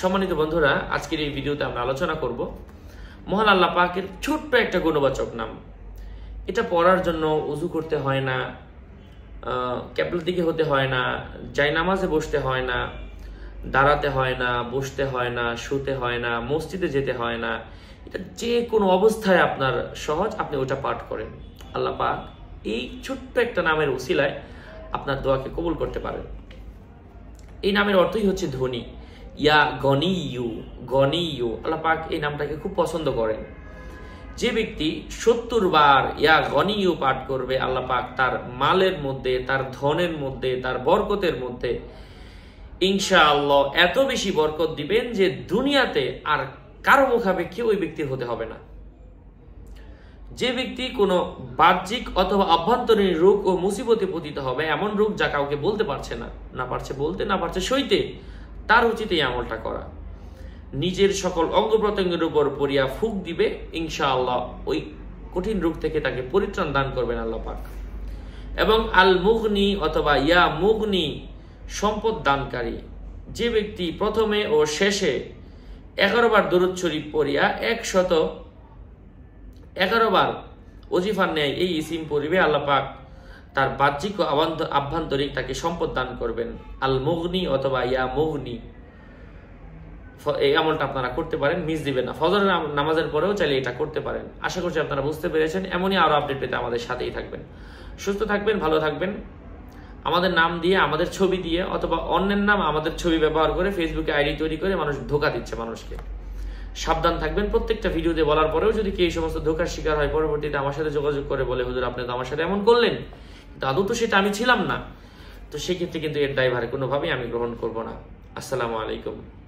সম্মানিত বন্ধুরা আজকের এই ভিডিওতে আমরা আলোচনা করব মহান আল্লাহ পাকের ছোট্ট একটা গুণবাচক নাম এটা পড়ার জন্য উজু করতে হয় না ক্যাবলার দিকে হতে হয় না যাই নামাজে বসতে হয় না দাঁড়াতে হয় না বসতে হয় না শুতে হয় না মসজিদে যেতে হয় না এটা যে কোনো অবস্থায় আপনার সহজ আপনি ওটা পাঠ করেন আল্লাহ পাক এই ছোট্ট একটা নামের উসিলায় আপনার দোয়াকে কবুল করতে পারেন এই নামের অর্থই হচ্ছে ধনী ইয়া গনিউ গনিউ আল্লাহ এই নামটাকে খুব পছন্দ করেন যে ব্যক্তি সত্তর বার ইয়া পাঠ করবে তার মালের মধ্যে তার ধনের মধ্যে তার বরকতের মধ্যে এত বেশি বরকত দিবেন যে দুনিয়াতে আর কারো মুখাপেক্ষী ওই ব্যক্তি হতে হবে না যে ব্যক্তি কোনো বাহ্যিক অথবা আভ্যন্তরীণ রোগ ও মুসিবতে পতিত হবে এমন রোগ যা কাউকে বলতে পারছে না না পারছে বলতে না পারছে সইতে তার উচিত এই আমলটা করা নিজের সকল অঙ্গ প্রত্যঙ্গের উপর পড়িয়া ফুক দিবে ইনশাআল্লাহ ওই কঠিন রূপ থেকে তাকে পরিত্রাণ দান করবেন আল্লাহ পাক এবং আল মুগনি অথবা ইয়া মুগনি সম্পদ দানকারী যে ব্যক্তি প্রথমে ও শেষে এগারোবার দরুদ শরীফ পড়িয়া একশত এগারোবার অজিফার নেয় এই ইসিম পরিবে আল্লাহ পাক তার বাহ্যিক ও আভ্যন্তরীণ তাকে সম্পদ দান করবেন আল মগ্নি অথবা ইয়া মগ্নি এই আমলটা আপনারা করতে পারেন মিস দিবেন না ফজর নামাজের পরেও চাইলে এটা করতে পারেন আশা করছি আপনারা বুঝতে পেরেছেন এমনই আরও আপডেট পেতে আমাদের সাথেই থাকবেন সুস্থ থাকবেন ভালো থাকবেন আমাদের নাম দিয়ে আমাদের ছবি দিয়ে অথবা অন্যের নাম আমাদের ছবি ব্যবহার করে ফেসবুকে আইডি তৈরি করে মানুষ ধোকা দিচ্ছে মানুষকে সাবধান থাকবেন প্রত্যেকটা ভিডিওতে বলার পরেও যদি কি এই সমস্ত ধোকার শিকার হয় পরবর্তীতে আমার সাথে যোগাযোগ করে বলে হুজুর আপনি তো আমার সাথে এমন করলেন দাদু তো সেটা আমি ছিলাম না তো সেক্ষেত্রে কিন্তু এর ড্রাইভার কোনোভাবেই আমি গ্রহণ করব না আসসালামু আলাইকুম